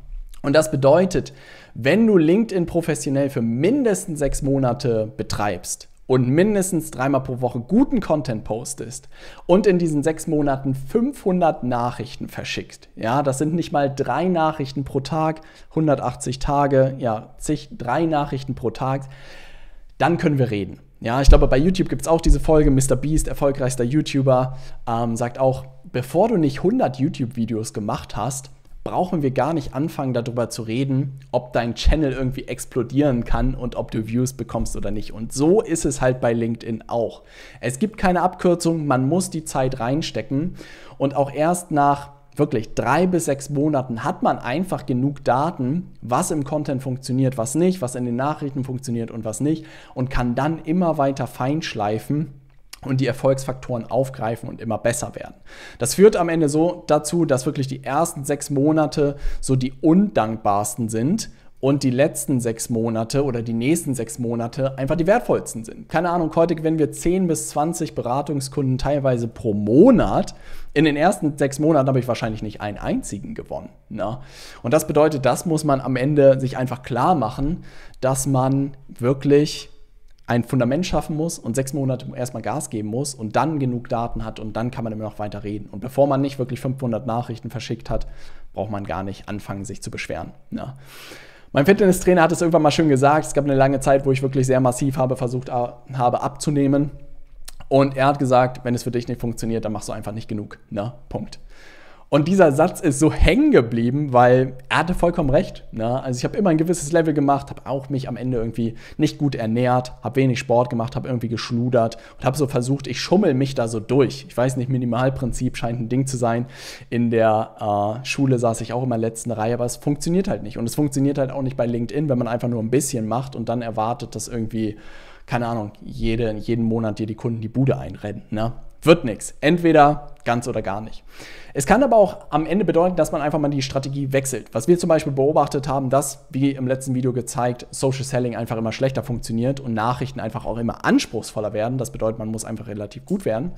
Und das bedeutet, wenn du LinkedIn professionell für mindestens sechs Monate betreibst, und mindestens dreimal pro Woche guten Content postest und in diesen sechs Monaten 500 Nachrichten verschickst, ja, das sind nicht mal drei Nachrichten pro Tag, 180 Tage, ja, zig, drei Nachrichten pro Tag, dann können wir reden. Ja, ich glaube, bei YouTube gibt es auch diese Folge, Mr. Beast, erfolgreichster YouTuber, ähm, sagt auch, bevor du nicht 100 YouTube-Videos gemacht hast, brauchen wir gar nicht anfangen, darüber zu reden, ob dein Channel irgendwie explodieren kann und ob du Views bekommst oder nicht. Und so ist es halt bei LinkedIn auch. Es gibt keine Abkürzung, man muss die Zeit reinstecken und auch erst nach wirklich drei bis sechs Monaten hat man einfach genug Daten, was im Content funktioniert, was nicht, was in den Nachrichten funktioniert und was nicht und kann dann immer weiter feinschleifen und die Erfolgsfaktoren aufgreifen und immer besser werden. Das führt am Ende so dazu, dass wirklich die ersten sechs Monate so die undankbarsten sind und die letzten sechs Monate oder die nächsten sechs Monate einfach die wertvollsten sind. Keine Ahnung, heute gewinnen wir 10 bis 20 Beratungskunden teilweise pro Monat. In den ersten sechs Monaten habe ich wahrscheinlich nicht einen einzigen gewonnen. Ne? Und das bedeutet, das muss man am Ende sich einfach klar machen, dass man wirklich ein Fundament schaffen muss und sechs Monate erstmal Gas geben muss und dann genug Daten hat und dann kann man immer noch weiter reden. Und bevor man nicht wirklich 500 Nachrichten verschickt hat, braucht man gar nicht anfangen, sich zu beschweren. Ja. Ne? Mein Fitness-Trainer hat es irgendwann mal schön gesagt. Es gab eine lange Zeit, wo ich wirklich sehr massiv habe versucht habe abzunehmen. Und er hat gesagt, wenn es für dich nicht funktioniert, dann machst du einfach nicht genug. Na, ne? Punkt. Und dieser Satz ist so hängen geblieben, weil er hatte vollkommen recht. Ne? Also ich habe immer ein gewisses Level gemacht, habe auch mich am Ende irgendwie nicht gut ernährt, habe wenig Sport gemacht, habe irgendwie geschludert und habe so versucht, ich schummel mich da so durch. Ich weiß nicht, Minimalprinzip scheint ein Ding zu sein. In der äh, Schule saß ich auch immer letzten Reihe, aber es funktioniert halt nicht. Und es funktioniert halt auch nicht bei LinkedIn, wenn man einfach nur ein bisschen macht und dann erwartet, dass irgendwie keine Ahnung, jede, jeden Monat dir die Kunden die Bude einrennen. Ne? wird nichts. Entweder ganz oder gar nicht. Es kann aber auch am Ende bedeuten, dass man einfach mal die Strategie wechselt. Was wir zum Beispiel beobachtet haben, dass, wie im letzten Video gezeigt, Social Selling einfach immer schlechter funktioniert und Nachrichten einfach auch immer anspruchsvoller werden. Das bedeutet, man muss einfach relativ gut werden.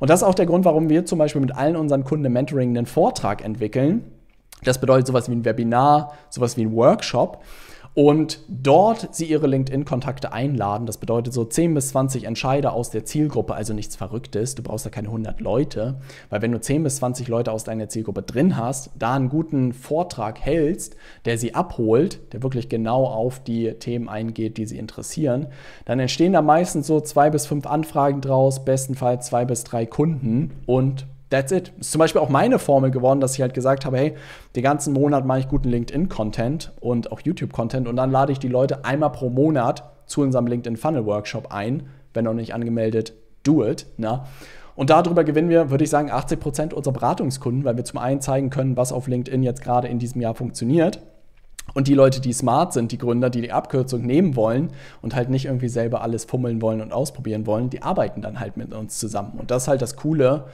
Und das ist auch der Grund, warum wir zum Beispiel mit allen unseren Kunden im Mentoring einen Vortrag entwickeln. Das bedeutet sowas wie ein Webinar, sowas wie ein Workshop, und dort sie ihre LinkedIn-Kontakte einladen. Das bedeutet so 10 bis 20 Entscheider aus der Zielgruppe, also nichts Verrücktes. Du brauchst da keine 100 Leute, weil wenn du 10 bis 20 Leute aus deiner Zielgruppe drin hast, da einen guten Vortrag hältst, der sie abholt, der wirklich genau auf die Themen eingeht, die sie interessieren, dann entstehen da meistens so zwei bis fünf Anfragen draus, bestenfalls zwei bis drei Kunden und That's it. Ist zum Beispiel auch meine Formel geworden, dass ich halt gesagt habe, hey, den ganzen Monat mache ich guten LinkedIn-Content und auch YouTube-Content und dann lade ich die Leute einmal pro Monat zu unserem LinkedIn-Funnel-Workshop ein. Wenn noch nicht angemeldet, do it. Na? Ne? Und darüber gewinnen wir, würde ich sagen, 80 Prozent unserer Beratungskunden, weil wir zum einen zeigen können, was auf LinkedIn jetzt gerade in diesem Jahr funktioniert. Und die Leute, die smart sind, die Gründer, die die Abkürzung nehmen wollen und halt nicht irgendwie selber alles fummeln wollen und ausprobieren wollen, die arbeiten dann halt mit uns zusammen. Und das ist halt das Coole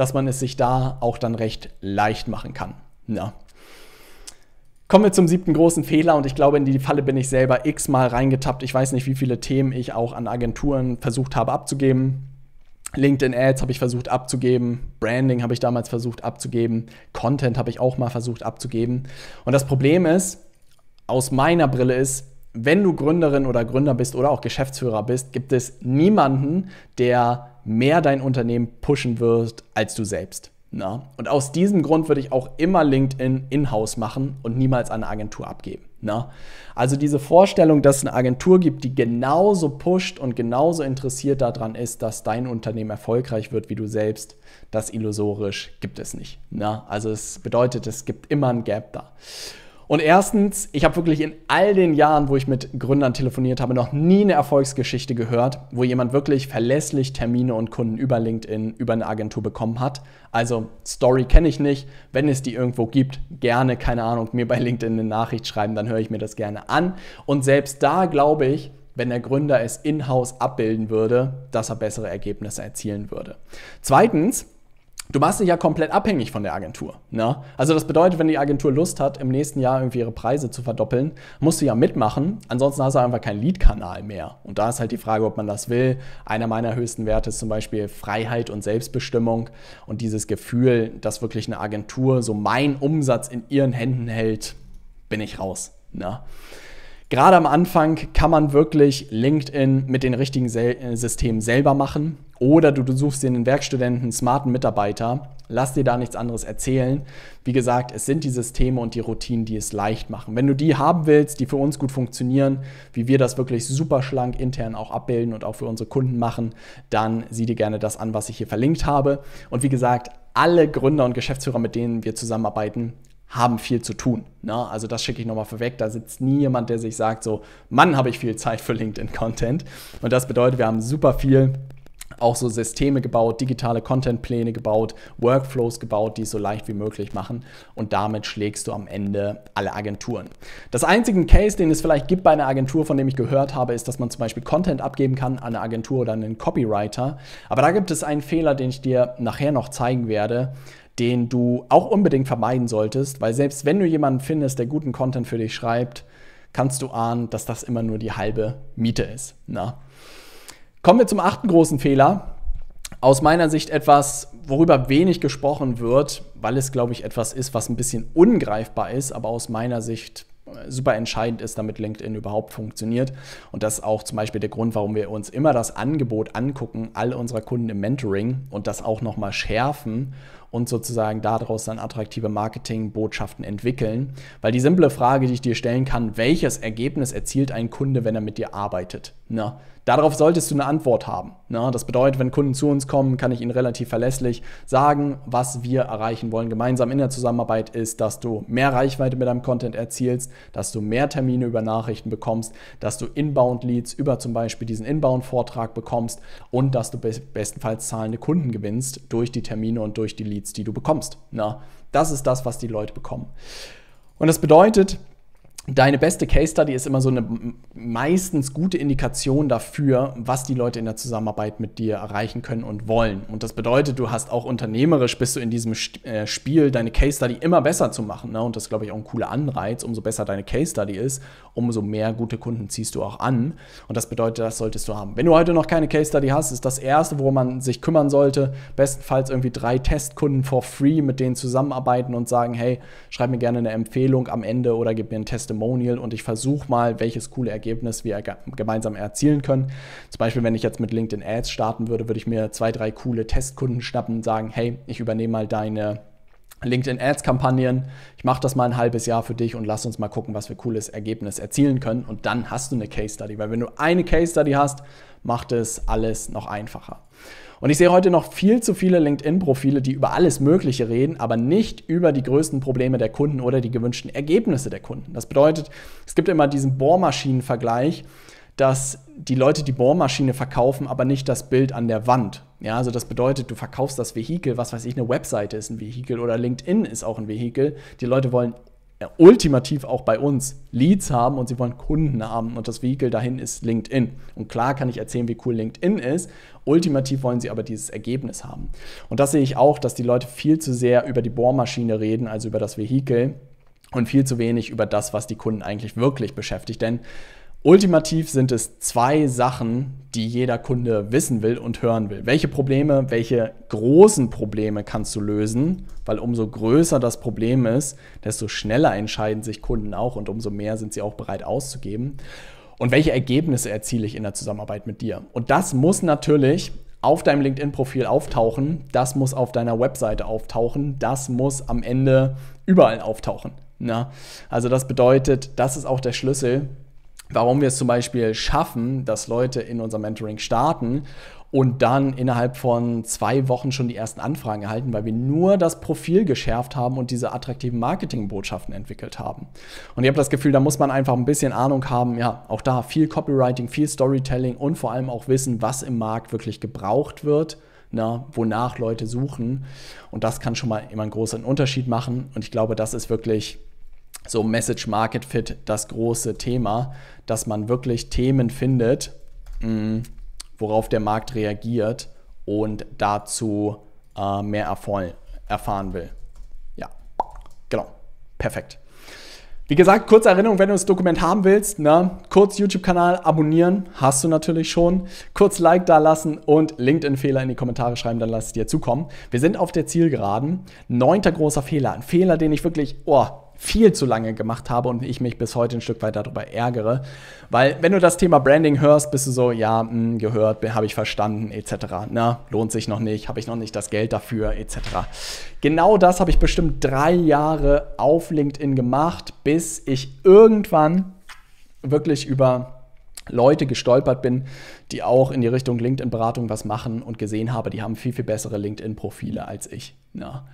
dass man es sich da auch dann recht leicht machen kann. Ja. Kommen wir zum siebten großen Fehler und ich glaube, in die Falle bin ich selber x-mal reingetappt. Ich weiß nicht, wie viele Themen ich auch an Agenturen versucht habe abzugeben. LinkedIn Ads habe ich versucht abzugeben, Branding habe ich damals versucht abzugeben, Content habe ich auch mal versucht abzugeben. Und das Problem ist, aus meiner Brille ist, wenn du Gründerin oder Gründer bist oder auch Geschäftsführer bist, gibt es niemanden, der mehr dein Unternehmen pushen wirst als du selbst. Na? Und aus diesem Grund würde ich auch immer LinkedIn in-house machen und niemals an eine Agentur abgeben. Na? Also diese Vorstellung, dass es eine Agentur gibt, die genauso pusht und genauso interessiert daran ist, dass dein Unternehmen erfolgreich wird wie du selbst, das illusorisch gibt es nicht. Na? Also es bedeutet, es gibt immer ein Gap da. Und erstens, ich habe wirklich in all den Jahren, wo ich mit Gründern telefoniert habe, noch nie eine Erfolgsgeschichte gehört, wo jemand wirklich verlässlich Termine und Kunden über LinkedIn, über eine Agentur bekommen hat. Also Story kenne ich nicht. Wenn es die irgendwo gibt, gerne, keine Ahnung, mir bei LinkedIn eine Nachricht schreiben, dann höre ich mir das gerne an. Und selbst da glaube ich, wenn der Gründer es in-house abbilden würde, dass er bessere Ergebnisse erzielen würde. Zweitens, Du machst dich ja komplett abhängig von der Agentur. Ne? Also das bedeutet, wenn die Agentur Lust hat, im nächsten Jahr irgendwie ihre Preise zu verdoppeln, musst du ja mitmachen. Ansonsten hast du einfach keinen Lead-Kanal mehr. Und da ist halt die Frage, ob man das will. Einer meiner höchsten Werte ist zum Beispiel Freiheit und Selbstbestimmung und dieses Gefühl, dass wirklich eine Agentur so meinen Umsatz in ihren Händen hält, bin ich raus. Ne? Gerade am Anfang kann man wirklich LinkedIn mit den richtigen Sel äh, Systemen selber machen oder du, du suchst dir einen Werkstudenten, einen smarten Mitarbeiter. Lass dir da nichts anderes erzählen. Wie gesagt, es sind die Systeme und die Routinen, die es leicht machen. Wenn du die haben willst, die für uns gut funktionieren, wie wir das wirklich super schlank intern auch abbilden und auch für unsere Kunden machen, dann sieh dir gerne das an, was ich hier verlinkt habe. Und wie gesagt, alle Gründer und Geschäftsführer, mit denen wir zusammenarbeiten, haben viel zu tun. Na, also das schicke ich nochmal vorweg. Da sitzt nie jemand, der sich sagt, so, Mann, habe ich viel Zeit für LinkedIn-Content. Und das bedeutet, wir haben super viel auch so Systeme gebaut, digitale Contentpläne gebaut, Workflows gebaut, die es so leicht wie möglich machen. Und damit schlägst du am Ende alle Agenturen. Das einzige Case, den es vielleicht gibt bei einer Agentur, von dem ich gehört habe, ist, dass man zum Beispiel Content abgeben kann an eine Agentur oder einen Copywriter. Aber da gibt es einen Fehler, den ich dir nachher noch zeigen werde den du auch unbedingt vermeiden solltest, weil selbst wenn du jemanden findest, der guten Content für dich schreibt, kannst du ahnen, dass das immer nur die halbe Miete ist. Na? Kommen wir zum achten großen Fehler. Aus meiner Sicht etwas, worüber wenig gesprochen wird, weil es, glaube ich, etwas ist, was ein bisschen ungreifbar ist, aber aus meiner Sicht äh, super entscheidend ist, damit LinkedIn überhaupt funktioniert. Und das ist auch zum Beispiel der Grund, warum wir uns immer das Angebot angucken, all unserer Kunden im Mentoring und das auch nochmal schärfen und sozusagen daraus dann attraktive Marketingbotschaften entwickeln. Weil die simple Frage, die ich dir stellen kann, welches Ergebnis erzielt ein Kunde, wenn er mit dir arbeitet? Na, ne? Darauf solltest du eine Antwort haben. Na, das bedeutet, wenn Kunden zu uns kommen, kann ich ihnen relativ verlässlich sagen, was wir erreichen wollen gemeinsam in der Zusammenarbeit ist, dass du mehr Reichweite mit deinem Content erzielst, dass du mehr Termine über Nachrichten bekommst, dass du Inbound-Leads über zum Beispiel diesen Inbound-Vortrag bekommst und dass du bestenfalls zahlende Kunden gewinnst durch die Termine und durch die Leads, die du bekommst. Na, das ist das, was die Leute bekommen. Und das bedeutet, deine beste Case Study ist immer so eine meistens gute Indikation dafür, was die Leute in der Zusammenarbeit mit dir erreichen können und wollen. Und das bedeutet, du hast auch unternehmerisch bist du in diesem äh, Spiel, deine Case Study immer besser zu machen. Ne? Und das ist, glaube ich, auch ein cooler Anreiz. Umso besser deine Case Study ist, umso mehr gute Kunden ziehst du auch an. Und das bedeutet, das solltest du haben. Wenn du heute noch keine Case Study hast, ist das erste, worum man sich kümmern sollte. Bestenfalls irgendwie drei Testkunden for free, mit denen zusammenarbeiten und sagen, hey, schreib mir gerne eine Empfehlung am Ende oder gib mir einen Test Testimonial und ich versuche mal, welches coole Ergebnis wir gemeinsam erzielen können. Zum Beispiel, wenn ich jetzt mit LinkedIn Ads starten würde, würde ich mir zwei, drei coole Testkunden schnappen und sagen, hey, ich übernehme mal deine LinkedIn Ads Kampagnen. Ich mache das mal ein halbes Jahr für dich und lass uns mal gucken, was wir cooles Ergebnis erzielen können. Und dann hast du eine Case Study, weil wenn du eine Case Study hast, macht es alles noch einfacher. Und ich sehe heute noch viel zu viele LinkedIn-Profile, die über alles Mögliche reden, aber nicht über die größten Probleme der Kunden oder die gewünschten Ergebnisse der Kunden. Das bedeutet, es gibt immer diesen Bohrmaschinen-Vergleich, dass die Leute die Bohrmaschine verkaufen, aber nicht das Bild an der Wand. Ja, also das bedeutet, du verkaufst das Vehikel, was weiß ich, eine Webseite ist ein Vehikel oder LinkedIn ist auch ein Vehikel. Die Leute wollen ultimativ auch bei uns Leads haben und sie wollen Kunden haben und das Vehikel dahin ist LinkedIn. Und klar kann ich erzählen, wie cool LinkedIn ist, ultimativ wollen sie aber dieses Ergebnis haben. Und das sehe ich auch, dass die Leute viel zu sehr über die Bohrmaschine reden, also über das Vehikel und viel zu wenig über das, was die Kunden eigentlich wirklich beschäftigt. Denn Ultimativ sind es zwei Sachen, die jeder Kunde wissen will und hören will. Welche Probleme, welche großen Probleme kannst du lösen? Weil umso größer das Problem ist, desto schneller entscheiden sich Kunden auch und umso mehr sind sie auch bereit auszugeben. Und welche Ergebnisse erziele ich in der Zusammenarbeit mit dir? Und das muss natürlich auf deinem LinkedIn-Profil auftauchen, das muss auf deiner Webseite auftauchen, das muss am Ende überall auftauchen. Na? Also das bedeutet, das ist auch der Schlüssel, warum wir es zum Beispiel schaffen, dass Leute in unser Mentoring starten und dann innerhalb von zwei Wochen schon die ersten Anfragen erhalten, weil wir nur das Profil geschärft haben und diese attraktiven Marketingbotschaften entwickelt haben. Und ich habe das Gefühl, da muss man einfach ein bisschen Ahnung haben, ja, auch da viel Copywriting, viel Storytelling und vor allem auch wissen, was im Markt wirklich gebraucht wird. Na, wonach Leute suchen. Und das kann schon mal immer einen großen Unterschied machen. Und ich glaube, das ist wirklich so Message Market Fit das große Thema, dass man wirklich Themen findet, mh, mm, worauf der Markt reagiert und dazu äh, mehr erfahren, erfahren will. Ja, genau. Perfekt. Wie gesagt, kurze Erinnerung, wenn du das Dokument haben willst, ne? kurz YouTube-Kanal abonnieren, hast du natürlich schon. Kurz Like da lassen und LinkedIn-Fehler in die Kommentare schreiben, dann lass es dir zukommen. Wir sind auf der Zielgeraden. Neunter großer Fehler, ein Fehler, den ich wirklich, oh, viel zu lange gemacht habe und ich mich bis heute ein Stück weit darüber ärgere. Weil wenn du das Thema Branding hörst, bist du so, ja, mh, hm, gehört, habe ich verstanden, etc. Na, lohnt sich noch nicht, habe ich noch nicht das Geld dafür, etc. Genau das habe ich bestimmt drei Jahre auf LinkedIn gemacht, bis ich irgendwann wirklich über Leute gestolpert bin, die auch in die Richtung LinkedIn-Beratung was machen und gesehen habe, die haben viel, viel bessere LinkedIn-Profile als ich. Na.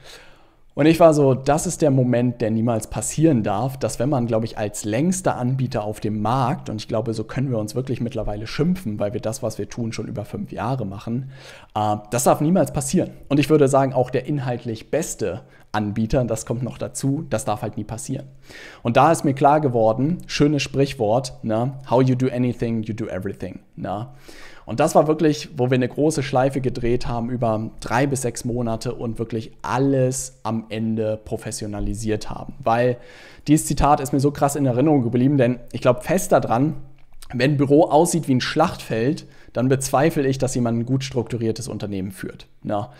Und ich war so, das ist der Moment, der niemals passieren darf, dass wenn man, glaube ich, als längster Anbieter auf dem Markt, und ich glaube, so können wir uns wirklich mittlerweile schimpfen, weil wir das, was wir tun, schon über fünf Jahre machen, äh, das darf niemals passieren. Und ich würde sagen, auch der inhaltlich beste Anbieter, das kommt noch dazu, das darf halt nie passieren. Und da ist mir klar geworden, schönes Sprichwort, ne? how you do anything, you do everything. Ne? Und das war wirklich, wo wir eine große Schleife gedreht haben über drei bis sechs Monate und wirklich alles am Ende professionalisiert haben. Weil dieses Zitat ist mir so krass in Erinnerung geblieben, denn ich glaube fest daran, wenn ein Büro aussieht wie ein Schlachtfeld, dann bezweifle ich, dass jemand ein gut strukturiertes Unternehmen führt. Na?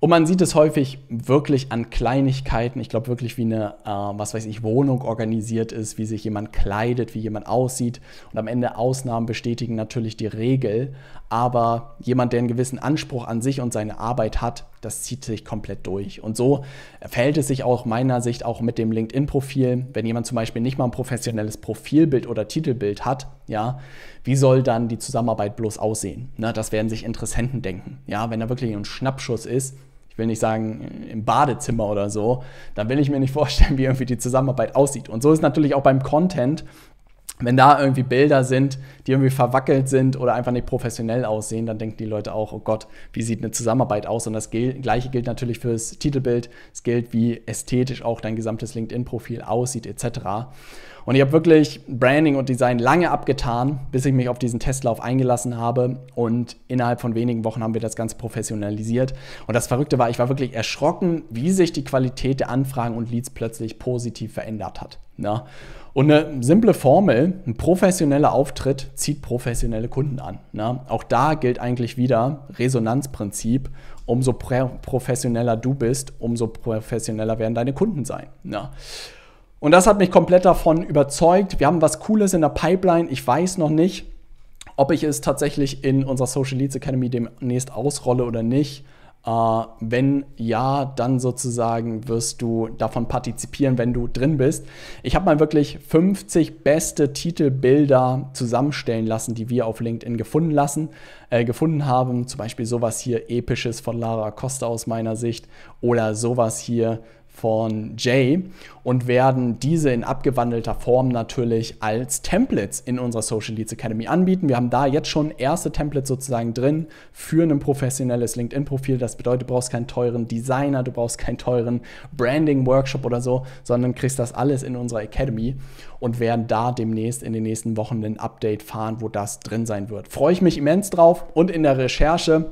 Und man sieht es häufig wirklich an Kleinigkeiten. Ich glaube wirklich, wie eine, äh, was weiß ich, Wohnung organisiert ist, wie sich jemand kleidet, wie jemand aussieht. Und am Ende Ausnahmen bestätigen natürlich die Regel. Aber jemand, der einen gewissen Anspruch an sich und seine Arbeit hat, das zieht sich komplett durch. Und so verhält es sich auch meiner Sicht auch mit dem LinkedIn-Profil. Wenn jemand zum Beispiel nicht mal ein professionelles Profilbild oder Titelbild hat, ja, wie soll dann die Zusammenarbeit bloß aussehen? Na, ne, das werden sich Interessenten denken. Ja, wenn da wirklich ein Schnappschuss ist, will nicht sagen im Badezimmer oder so, dann will ich mir nicht vorstellen, wie irgendwie die Zusammenarbeit aussieht. Und so ist natürlich auch beim Content wenn da irgendwie Bilder sind, die irgendwie verwackelt sind oder einfach nicht professionell aussehen, dann denken die Leute auch, oh Gott, wie sieht eine Zusammenarbeit aus? Und das gleiche gilt natürlich fürs Titelbild. Es gilt, wie ästhetisch auch dein gesamtes LinkedIn-Profil aussieht, etc. Und ich habe wirklich Branding und Design lange abgetan, bis ich mich auf diesen Testlauf eingelassen habe. Und innerhalb von wenigen Wochen haben wir das Ganze professionalisiert. Und das Verrückte war, ich war wirklich erschrocken, wie sich die Qualität der Anfragen und Leads plötzlich positiv verändert hat. Na? Ne? Und eine simple Formel, ein professioneller Auftritt zieht professionelle Kunden an. Ne? Auch da gilt eigentlich wieder Resonanzprinzip. Umso professioneller du bist, umso professioneller werden deine Kunden sein. Ne? Und das hat mich komplett davon überzeugt. Wir haben was Cooles in der Pipeline. Ich weiß noch nicht, ob ich es tatsächlich in unserer Social Leads Academy demnächst ausrolle oder nicht. Äh, wenn ja, dann sozusagen wirst du davon partizipieren, wenn du drin bist. Ich habe mal wirklich 50 beste Titelbilder zusammenstellen lassen, die wir auf LinkedIn gefunden, lassen, äh, gefunden haben. Zum Beispiel sowas hier episches von Lara Costa aus meiner Sicht oder sowas hier von Jay und werden diese in abgewandelter Form natürlich als Templates in unserer Social Leads Academy anbieten. Wir haben da jetzt schon erste Templates sozusagen drin für ein professionelles LinkedIn-Profil. Das bedeutet, du brauchst keinen teuren Designer, du brauchst keinen teuren Branding-Workshop oder so, sondern kriegst das alles in unserer Academy und werden da demnächst in den nächsten Wochen ein Update fahren, wo das drin sein wird. Freue ich mich immens drauf und in der Recherche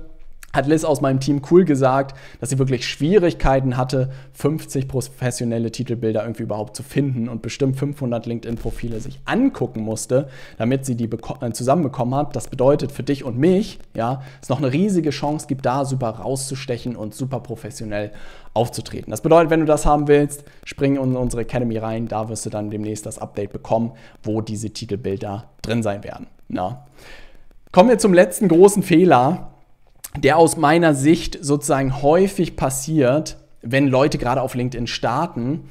hat Liz aus meinem Team cool gesagt, dass sie wirklich Schwierigkeiten hatte, 50 professionelle Titelbilder irgendwie überhaupt zu finden und bestimmt 500 LinkedIn-Profile sich angucken musste, damit sie die äh, zusammenbekommen hat. Das bedeutet für dich und mich, ja, es noch eine riesige Chance gibt, da super rauszustechen und super professionell aufzutreten. Das bedeutet, wenn du das haben willst, spring in unsere Academy rein, da wirst du dann demnächst das Update bekommen, wo diese Titelbilder drin sein werden. Ja. Kommen wir zum letzten großen Fehler, der aus meiner Sicht sozusagen häufig passiert, wenn Leute gerade auf LinkedIn starten,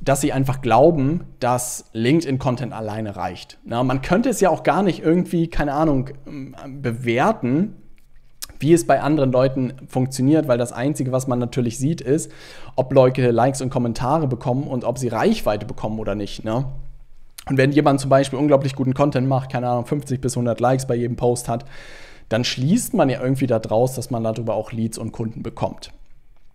dass sie einfach glauben, dass LinkedIn-Content alleine reicht. Na, man könnte es ja auch gar nicht irgendwie, keine Ahnung, ähm, bewerten, wie es bei anderen Leuten funktioniert, weil das Einzige, was man natürlich sieht, ist, ob Leute Likes und Kommentare bekommen und ob sie Reichweite bekommen oder nicht. Ne? Und wenn jemand zum Beispiel unglaublich guten Content macht, keine Ahnung, 50 bis 100 Likes bei jedem Post hat, dann schließt man ja irgendwie daraus, dass man darüber auch Leads und Kunden bekommt.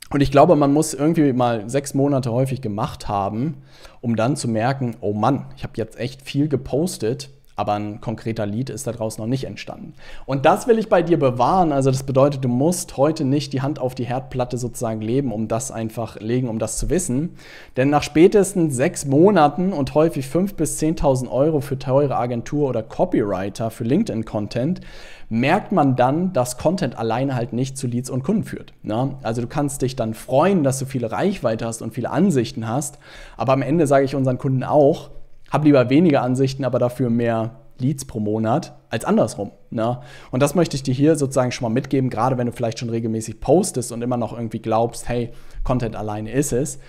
Und ich glaube, man muss irgendwie mal sechs Monate häufig gemacht haben, um dann zu merken, oh Mann, ich habe jetzt echt viel gepostet aber ein konkreter Lied ist daraus noch nicht entstanden. Und das will ich bei dir bewahren. Also das bedeutet, du musst heute nicht die Hand auf die Herdplatte sozusagen leben, um das einfach legen, um das zu wissen. Denn nach spätestens sechs Monaten und häufig 5.000 bis 10.000 Euro für teure Agentur oder Copywriter für LinkedIn-Content merkt man dann, dass Content alleine halt nicht zu Leads und Kunden führt. Ne? Also du kannst dich dann freuen, dass du viele Reichweite hast und viele Ansichten hast. Aber am Ende sage ich unseren Kunden auch, habe lieber weniger Ansichten, aber dafür mehr Leads pro Monat als andersrum. Ne? Und das möchte ich dir hier sozusagen schon mal mitgeben, gerade wenn du vielleicht schon regelmäßig postest und immer noch irgendwie glaubst, hey, Content alleine ist es.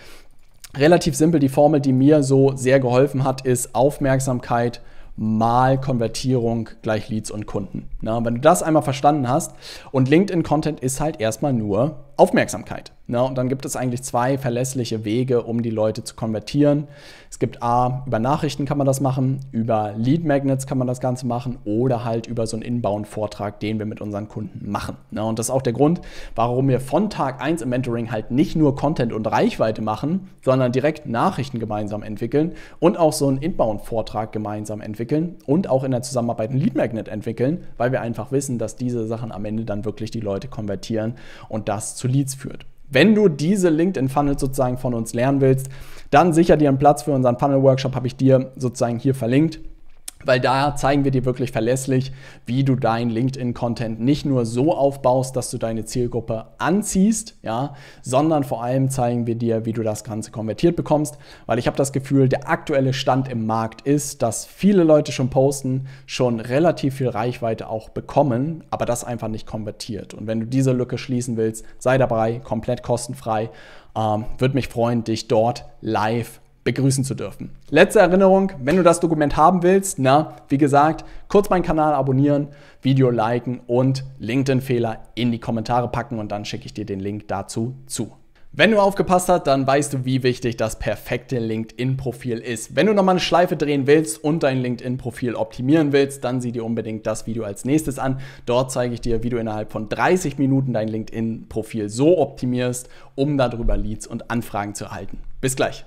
Relativ simpel, die Formel, die mir so sehr geholfen hat, ist Aufmerksamkeit mal Konvertierung gleich Leads und Kunden. Ne? Wenn du das einmal verstanden hast und LinkedIn-Content ist halt erstmal nur Aufmerksamkeit. Ne? Und dann gibt es eigentlich zwei verlässliche Wege, um die Leute zu konvertieren. Es gibt A, über Nachrichten kann man das machen, über Lead Magnets kann man das Ganze machen oder halt über so einen Inbound-Vortrag, den wir mit unseren Kunden machen. Ne? Und das ist auch der Grund, warum wir von Tag 1 im Mentoring halt nicht nur Content und Reichweite machen, sondern direkt Nachrichten gemeinsam entwickeln und auch so einen Inbound-Vortrag gemeinsam entwickeln und auch in der Zusammenarbeit ein Lead Magnet entwickeln, weil wir einfach wissen, dass diese Sachen am Ende dann wirklich die Leute konvertieren und das zu zu Leads führt. Wenn du diese LinkedIn-Funnels sozusagen von uns lernen willst, dann sicher dir einen Platz für unseren Funnel-Workshop, habe ich dir sozusagen hier verlinkt weil da zeigen wir dir wirklich verlässlich, wie du deinen LinkedIn-Content nicht nur so aufbaust, dass du deine Zielgruppe anziehst, ja, sondern vor allem zeigen wir dir, wie du das Ganze konvertiert bekommst, weil ich habe das Gefühl, der aktuelle Stand im Markt ist, dass viele Leute schon posten, schon relativ viel Reichweite auch bekommen, aber das einfach nicht konvertiert. Und wenn du diese Lücke schließen willst, sei dabei, komplett kostenfrei. Ähm, Würde mich freuen, dich dort live begrüßen zu dürfen. Letzte Erinnerung, wenn du das Dokument haben willst, na, wie gesagt, kurz meinen Kanal abonnieren, Video liken und LinkedIn-Fehler in die Kommentare packen und dann schicke ich dir den Link dazu zu. Wenn du aufgepasst hast, dann weißt du, wie wichtig das perfekte LinkedIn-Profil ist. Wenn du nochmal eine Schleife drehen willst und dein LinkedIn-Profil optimieren willst, dann sieh dir unbedingt das Video als nächstes an. Dort zeige ich dir, wie du innerhalb von 30 Minuten dein LinkedIn-Profil so optimierst, um darüber Leads und Anfragen zu erhalten. Bis gleich.